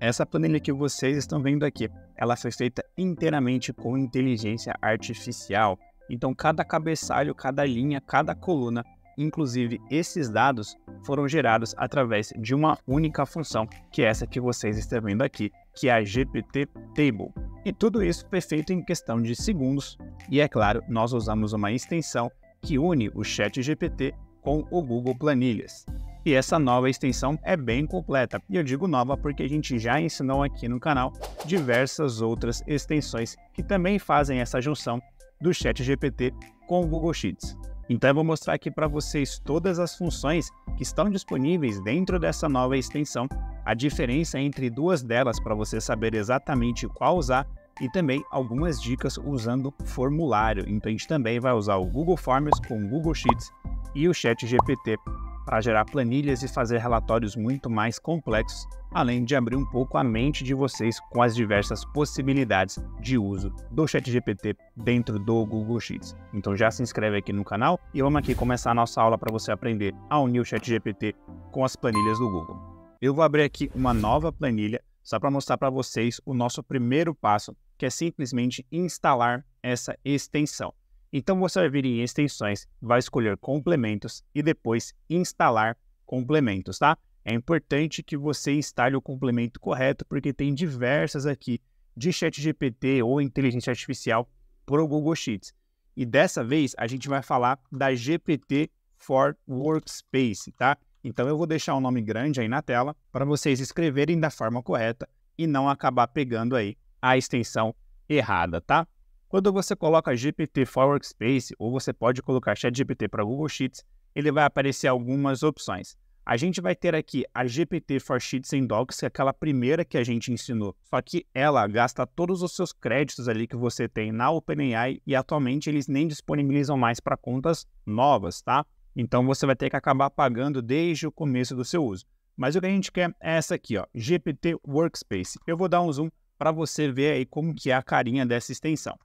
Essa planilha que vocês estão vendo aqui, ela foi feita inteiramente com inteligência artificial. Então, cada cabeçalho, cada linha, cada coluna, inclusive esses dados, foram gerados através de uma única função, que é essa que vocês estão vendo aqui, que é a GPT Table. E tudo isso foi feito em questão de segundos. E é claro, nós usamos uma extensão que une o Chat GPT com o Google Planilhas. E essa nova extensão é bem completa, e eu digo nova porque a gente já ensinou aqui no canal diversas outras extensões que também fazem essa junção do Chat GPT com o Google Sheets. Então eu vou mostrar aqui para vocês todas as funções que estão disponíveis dentro dessa nova extensão, a diferença entre duas delas para você saber exatamente qual usar e também algumas dicas usando formulário. Então a gente também vai usar o Google Forms com o Google Sheets e o Chat GPT para gerar planilhas e fazer relatórios muito mais complexos, além de abrir um pouco a mente de vocês com as diversas possibilidades de uso do Chat GPT dentro do Google Sheets. Então já se inscreve aqui no canal e vamos aqui começar a nossa aula para você aprender a unir o Chat GPT com as planilhas do Google. Eu vou abrir aqui uma nova planilha só para mostrar para vocês o nosso primeiro passo, que é simplesmente instalar essa extensão. Então você vai vir em extensões, vai escolher complementos e depois instalar complementos, tá? É importante que você instale o complemento correto, porque tem diversas aqui de ChatGPT ou inteligência artificial para o Google Sheets. E dessa vez a gente vai falar da GPT for Workspace, tá? Então eu vou deixar o um nome grande aí na tela para vocês escreverem da forma correta e não acabar pegando aí a extensão errada, tá? Quando você coloca GPT for Workspace, ou você pode colocar ChatGPT para Google Sheets, ele vai aparecer algumas opções. A gente vai ter aqui a GPT for Sheets em Docs, que é aquela primeira que a gente ensinou. Só que ela gasta todos os seus créditos ali que você tem na OpenAI e atualmente eles nem disponibilizam mais para contas novas, tá? Então você vai ter que acabar pagando desde o começo do seu uso. Mas o que a gente quer é essa aqui, ó, GPT Workspace. Eu vou dar um zoom para você ver aí como que é a carinha dessa extensão.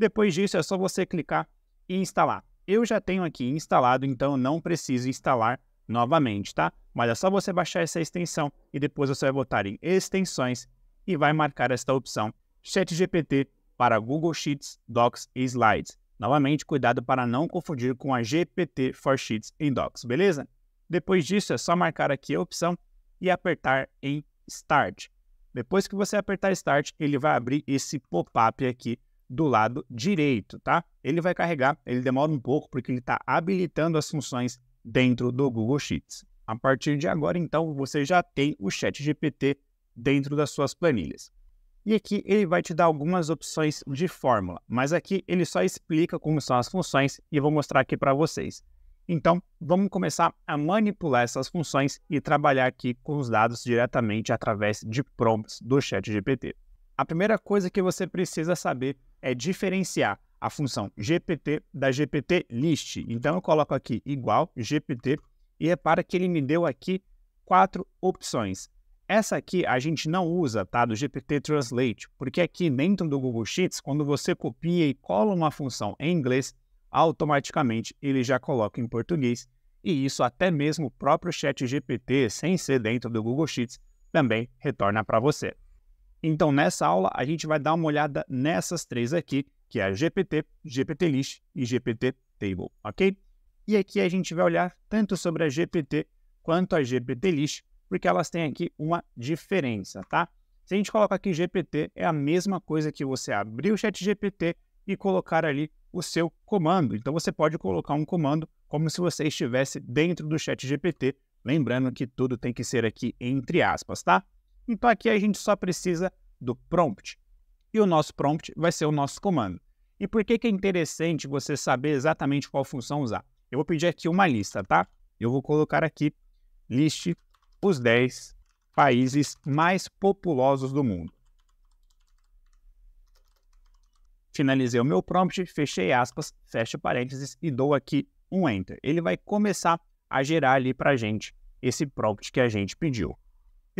Depois disso, é só você clicar e instalar. Eu já tenho aqui instalado, então não preciso instalar novamente, tá? Mas é só você baixar essa extensão e depois você vai botar em extensões e vai marcar esta opção ChatGPT para Google Sheets, Docs e Slides. Novamente, cuidado para não confundir com a GPT for Sheets em Docs, beleza? Depois disso, é só marcar aqui a opção e apertar em Start. Depois que você apertar Start, ele vai abrir esse pop-up aqui do lado direito, tá? Ele vai carregar, ele demora um pouco porque ele está habilitando as funções dentro do Google Sheets. A partir de agora, então, você já tem o Chat GPT dentro das suas planilhas. E aqui ele vai te dar algumas opções de fórmula, mas aqui ele só explica como são as funções e vou mostrar aqui para vocês. Então, vamos começar a manipular essas funções e trabalhar aqui com os dados diretamente através de prompts do Chat GPT a primeira coisa que você precisa saber é diferenciar a função GPT da GPT list. Então eu coloco aqui igual GPT e repara que ele me deu aqui quatro opções. Essa aqui a gente não usa, tá? Do GPT Translate, porque aqui dentro do Google Sheets, quando você copia e cola uma função em inglês, automaticamente ele já coloca em português. E isso até mesmo o próprio Chat GPT, sem ser dentro do Google Sheets, também retorna para você. Então, nessa aula, a gente vai dar uma olhada nessas três aqui, que é a GPT, GPT List e GPT Table, ok? E aqui a gente vai olhar tanto sobre a GPT quanto a GPT List, porque elas têm aqui uma diferença, tá? Se a gente coloca aqui GPT, é a mesma coisa que você abrir o chat GPT e colocar ali o seu comando. Então, você pode colocar um comando como se você estivesse dentro do chat GPT, lembrando que tudo tem que ser aqui entre aspas, tá? Então aqui a gente só precisa do prompt. E o nosso prompt vai ser o nosso comando. E por que, que é interessante você saber exatamente qual função usar? Eu vou pedir aqui uma lista, tá? Eu vou colocar aqui, liste os 10 países mais populosos do mundo. Finalizei o meu prompt, fechei aspas, fecho parênteses e dou aqui um Enter. Ele vai começar a gerar ali para a gente esse prompt que a gente pediu.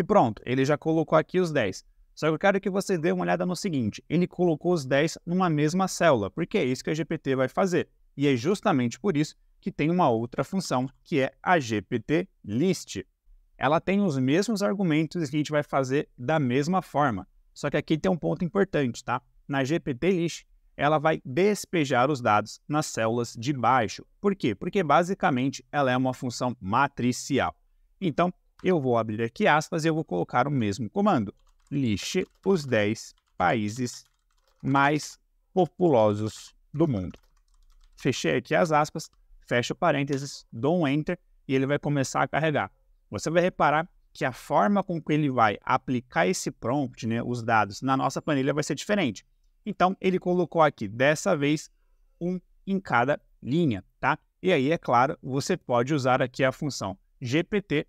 E pronto, ele já colocou aqui os 10. Só que eu quero que você dê uma olhada no seguinte: ele colocou os 10 numa mesma célula, porque é isso que a GPT vai fazer. E é justamente por isso que tem uma outra função, que é a GPT List. Ela tem os mesmos argumentos que a gente vai fazer da mesma forma. Só que aqui tem um ponto importante, tá? Na GPT List, ela vai despejar os dados nas células de baixo. Por quê? Porque basicamente ela é uma função matricial. Então, eu vou abrir aqui aspas e eu vou colocar o mesmo comando. Liste os 10 países mais populosos do mundo. Fechei aqui as aspas, fecho parênteses, dou um Enter e ele vai começar a carregar. Você vai reparar que a forma com que ele vai aplicar esse prompt, né, os dados, na nossa planilha vai ser diferente. Então, ele colocou aqui, dessa vez, um em cada linha, tá? E aí, é claro, você pode usar aqui a função GPT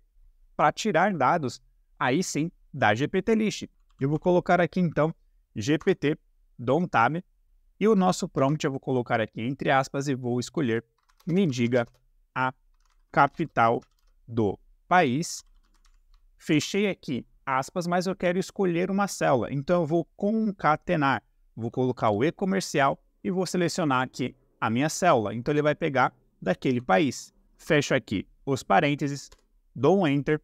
para tirar dados, aí sim, da GPT List. Eu vou colocar aqui então GPT Don't e o nosso prompt eu vou colocar aqui entre aspas e vou escolher me diga a capital do país. Fechei aqui aspas, mas eu quero escolher uma célula. Então eu vou concatenar, vou colocar o e comercial e vou selecionar aqui a minha célula. Então ele vai pegar daquele país. Fecho aqui os parênteses, dou um enter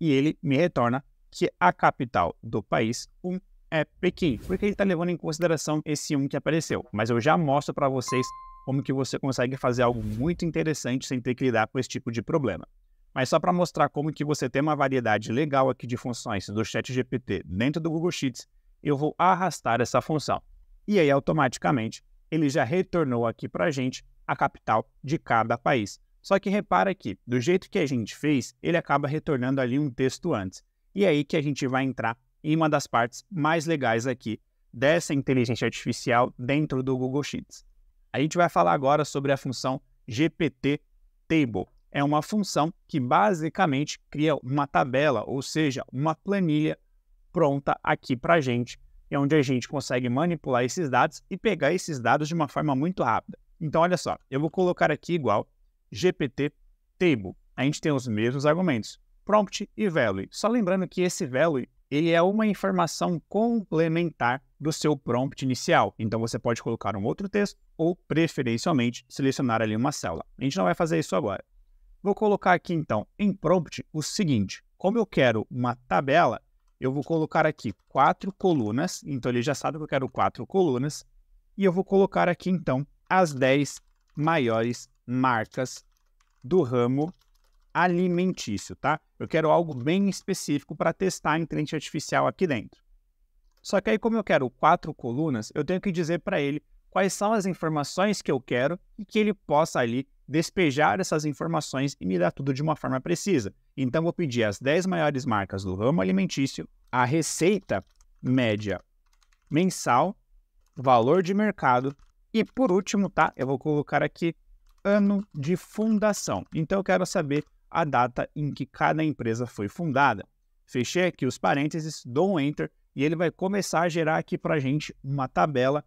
e ele me retorna que a capital do país, um, é Pequim, porque ele está levando em consideração esse um que apareceu. Mas eu já mostro para vocês como que você consegue fazer algo muito interessante sem ter que lidar com esse tipo de problema. Mas só para mostrar como que você tem uma variedade legal aqui de funções do ChatGPT dentro do Google Sheets, eu vou arrastar essa função. E aí, automaticamente, ele já retornou aqui para a gente a capital de cada país. Só que repara aqui, do jeito que a gente fez, ele acaba retornando ali um texto antes. E é aí que a gente vai entrar em uma das partes mais legais aqui dessa inteligência artificial dentro do Google Sheets. A gente vai falar agora sobre a função GPT Table. É uma função que basicamente cria uma tabela, ou seja, uma planilha pronta aqui para a gente, é onde a gente consegue manipular esses dados e pegar esses dados de uma forma muito rápida. Então, olha só, eu vou colocar aqui igual GPT Table. A gente tem os mesmos argumentos, prompt e value. Só lembrando que esse value ele é uma informação complementar do seu prompt inicial. Então você pode colocar um outro texto ou, preferencialmente, selecionar ali uma célula. A gente não vai fazer isso agora. Vou colocar aqui então em prompt o seguinte: como eu quero uma tabela, eu vou colocar aqui quatro colunas. Então ele já sabe que eu quero quatro colunas. E eu vou colocar aqui então as 10 maiores marcas do ramo alimentício, tá? Eu quero algo bem específico para testar a inteligência artificial aqui dentro. Só que aí, como eu quero quatro colunas, eu tenho que dizer para ele quais são as informações que eu quero e que ele possa ali despejar essas informações e me dar tudo de uma forma precisa. Então, vou pedir as 10 maiores marcas do ramo alimentício, a receita média mensal, valor de mercado e, por último, tá? Eu vou colocar aqui ano de fundação. Então eu quero saber a data em que cada empresa foi fundada. Fechei aqui os parênteses, dou um enter e ele vai começar a gerar aqui para a gente uma tabela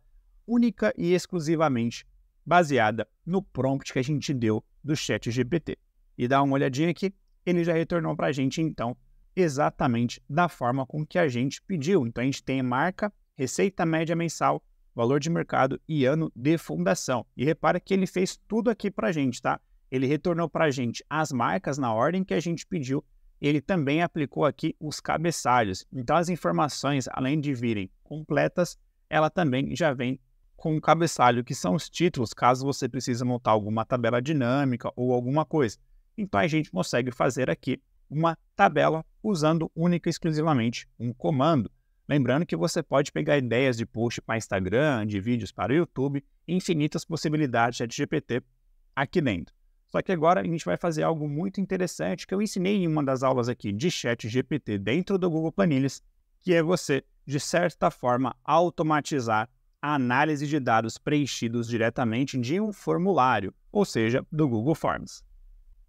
única e exclusivamente baseada no prompt que a gente deu do chat GPT. E dá uma olhadinha aqui, ele já retornou para a gente então exatamente da forma com que a gente pediu. Então a gente tem marca, receita média mensal, valor de mercado e ano de fundação. E repara que ele fez tudo aqui para a gente, tá? Ele retornou para a gente as marcas na ordem que a gente pediu. Ele também aplicou aqui os cabeçalhos. Então, as informações, além de virem completas, ela também já vem com o cabeçalho, que são os títulos, caso você precise montar alguma tabela dinâmica ou alguma coisa. Então, a gente consegue fazer aqui uma tabela usando única e exclusivamente um comando. Lembrando que você pode pegar ideias de post para Instagram, de vídeos para o YouTube, infinitas possibilidades de GPT aqui dentro. Só que agora a gente vai fazer algo muito interessante que eu ensinei em uma das aulas aqui de chat GPT dentro do Google Planilhas, que é você, de certa forma, automatizar a análise de dados preenchidos diretamente de um formulário, ou seja, do Google Forms.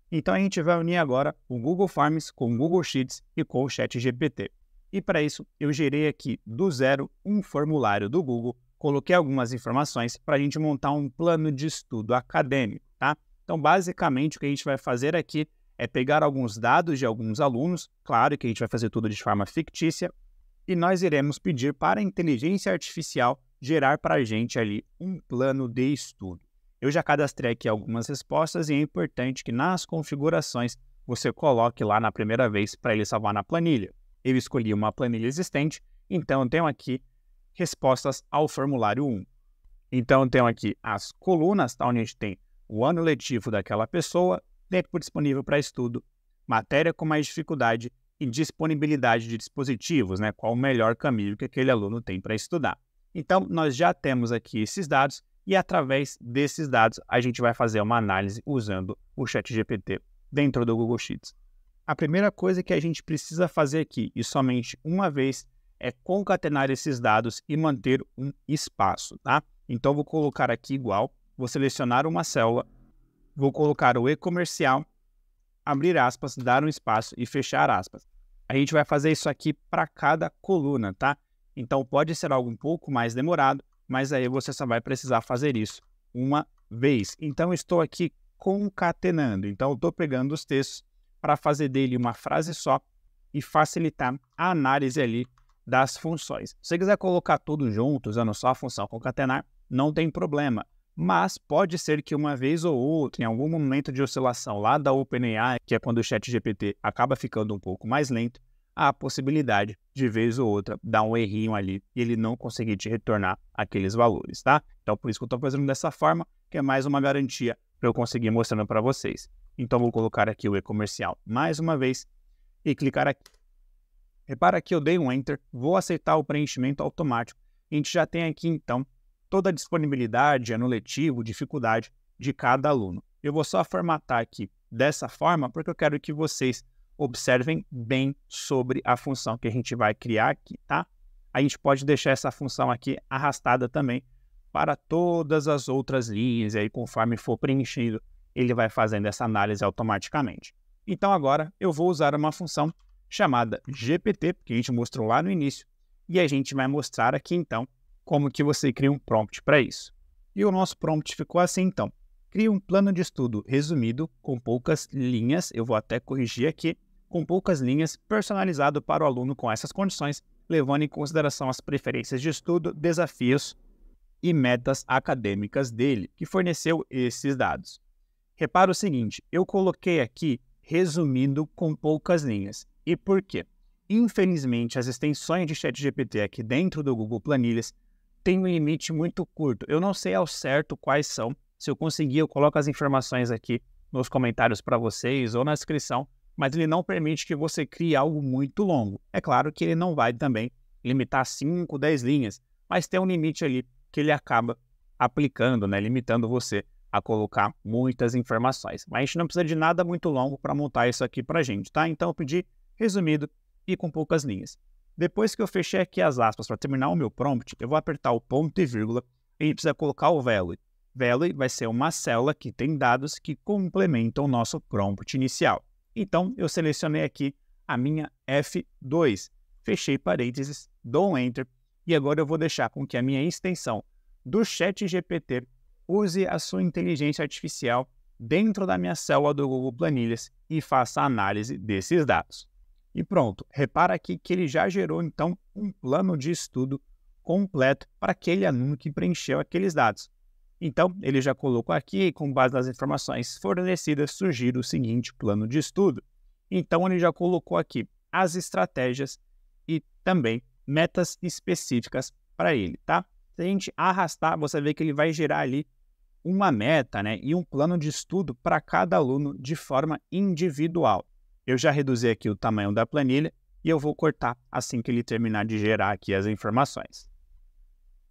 Então a gente vai unir agora o Google Forms com o Google Sheets e com o Chat GPT. E para isso, eu gerei aqui do zero um formulário do Google, coloquei algumas informações para a gente montar um plano de estudo acadêmico, tá? Então, basicamente, o que a gente vai fazer aqui é pegar alguns dados de alguns alunos, claro que a gente vai fazer tudo de forma fictícia, e nós iremos pedir para a inteligência artificial gerar para a gente ali um plano de estudo. Eu já cadastrei aqui algumas respostas e é importante que nas configurações você coloque lá na primeira vez para ele salvar na planilha. Eu escolhi uma planilha existente, então eu tenho aqui respostas ao formulário 1. Então eu tenho aqui as colunas, tá, onde a gente tem o ano letivo daquela pessoa, tempo disponível para estudo, matéria com mais dificuldade e disponibilidade de dispositivos, né? qual o melhor caminho que aquele aluno tem para estudar. Então, nós já temos aqui esses dados e através desses dados a gente vai fazer uma análise usando o ChatGPT dentro do Google Sheets. A primeira coisa que a gente precisa fazer aqui, e somente uma vez, é concatenar esses dados e manter um espaço, tá? Então, vou colocar aqui igual, vou selecionar uma célula, vou colocar o e-comercial, abrir aspas, dar um espaço e fechar aspas. A gente vai fazer isso aqui para cada coluna, tá? Então, pode ser algo um pouco mais demorado, mas aí você só vai precisar fazer isso uma vez. Então, estou aqui concatenando. Então, estou pegando os textos para fazer dele uma frase só e facilitar a análise ali das funções. Se você quiser colocar tudo junto, usando só a função concatenar, não tem problema. Mas pode ser que uma vez ou outra, em algum momento de oscilação lá da OpenAI, que é quando o chat GPT acaba ficando um pouco mais lento, há a possibilidade de vez ou outra dar um errinho ali e ele não conseguir te retornar aqueles valores, tá? Então por isso que eu estou fazendo dessa forma, que é mais uma garantia para eu conseguir mostrando para vocês. Então, vou colocar aqui o e-comercial mais uma vez e clicar aqui. Repara que eu dei um Enter, vou aceitar o preenchimento automático. A gente já tem aqui, então, toda a disponibilidade, ano letivo, dificuldade de cada aluno. Eu vou só formatar aqui dessa forma, porque eu quero que vocês observem bem sobre a função que a gente vai criar aqui, tá? A gente pode deixar essa função aqui arrastada também para todas as outras linhas, e aí conforme for preenchido ele vai fazendo essa análise automaticamente. Então agora eu vou usar uma função chamada GPT, que a gente mostrou lá no início, e a gente vai mostrar aqui então como que você cria um prompt para isso. E o nosso prompt ficou assim então. Cria um plano de estudo resumido com poucas linhas, eu vou até corrigir aqui, com poucas linhas, personalizado para o aluno com essas condições, levando em consideração as preferências de estudo, desafios e metas acadêmicas dele, que forneceu esses dados. Repara o seguinte, eu coloquei aqui resumido com poucas linhas. E por quê? Infelizmente, as extensões de ChatGPT aqui dentro do Google Planilhas têm um limite muito curto. Eu não sei ao certo quais são. Se eu conseguir, eu coloco as informações aqui nos comentários para vocês ou na descrição, mas ele não permite que você crie algo muito longo. É claro que ele não vai também limitar 5, 10 linhas, mas tem um limite ali que ele acaba aplicando, né, limitando você a colocar muitas informações. Mas a gente não precisa de nada muito longo para montar isso aqui para a gente, tá? Então eu pedi resumido e com poucas linhas. Depois que eu fechei aqui as aspas para terminar o meu prompt, eu vou apertar o ponto e vírgula e a gente precisa colocar o value. Value vai ser uma célula que tem dados que complementam o nosso prompt inicial. Então eu selecionei aqui a minha F2, fechei parênteses, dou um enter e agora eu vou deixar com que a minha extensão do chat GPT use a sua inteligência artificial dentro da minha célula do Google Planilhas e faça a análise desses dados. E pronto, repara aqui que ele já gerou então um plano de estudo completo para aquele aluno que preencheu aqueles dados. Então, ele já colocou aqui, com base nas informações fornecidas, sugiro o seguinte plano de estudo. Então, ele já colocou aqui as estratégias e também metas específicas para ele, tá? a gente arrastar, você vê que ele vai gerar ali uma meta né, e um plano de estudo para cada aluno de forma individual. Eu já reduzi aqui o tamanho da planilha e eu vou cortar assim que ele terminar de gerar aqui as informações.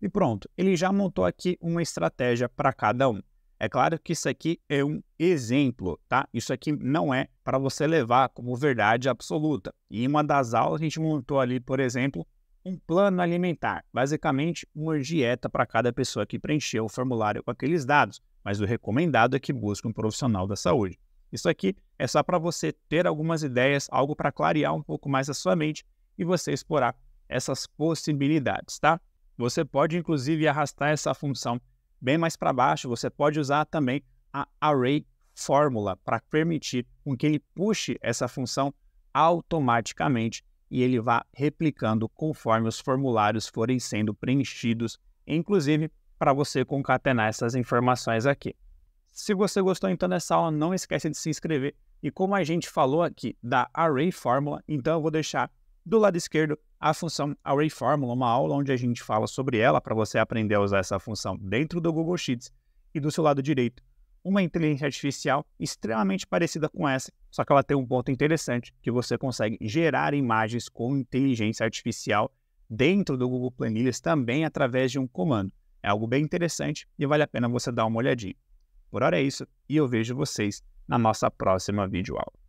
E pronto, ele já montou aqui uma estratégia para cada um. É claro que isso aqui é um exemplo, tá? Isso aqui não é para você levar como verdade absoluta. E em uma das aulas a gente montou ali, por exemplo, um plano alimentar, basicamente uma dieta para cada pessoa que preencheu o formulário com aqueles dados, mas o recomendado é que busque um profissional da saúde. Isso aqui é só para você ter algumas ideias, algo para clarear um pouco mais a sua mente e você explorar essas possibilidades, tá? Você pode inclusive arrastar essa função bem mais para baixo, você pode usar também a array fórmula para permitir com que ele puxe essa função automaticamente e ele vá replicando conforme os formulários forem sendo preenchidos, inclusive para você concatenar essas informações aqui. Se você gostou então dessa aula, não esqueça de se inscrever. E como a gente falou aqui da Array Fórmula, então eu vou deixar do lado esquerdo a função Array Fórmula, uma aula onde a gente fala sobre ela para você aprender a usar essa função dentro do Google Sheets. E do seu lado direito, uma inteligência artificial extremamente parecida com essa, só que ela tem um ponto interessante, que você consegue gerar imagens com inteligência artificial dentro do Google Planilhas também através de um comando. É algo bem interessante e vale a pena você dar uma olhadinha. Por hora é isso e eu vejo vocês na nossa próxima videoaula.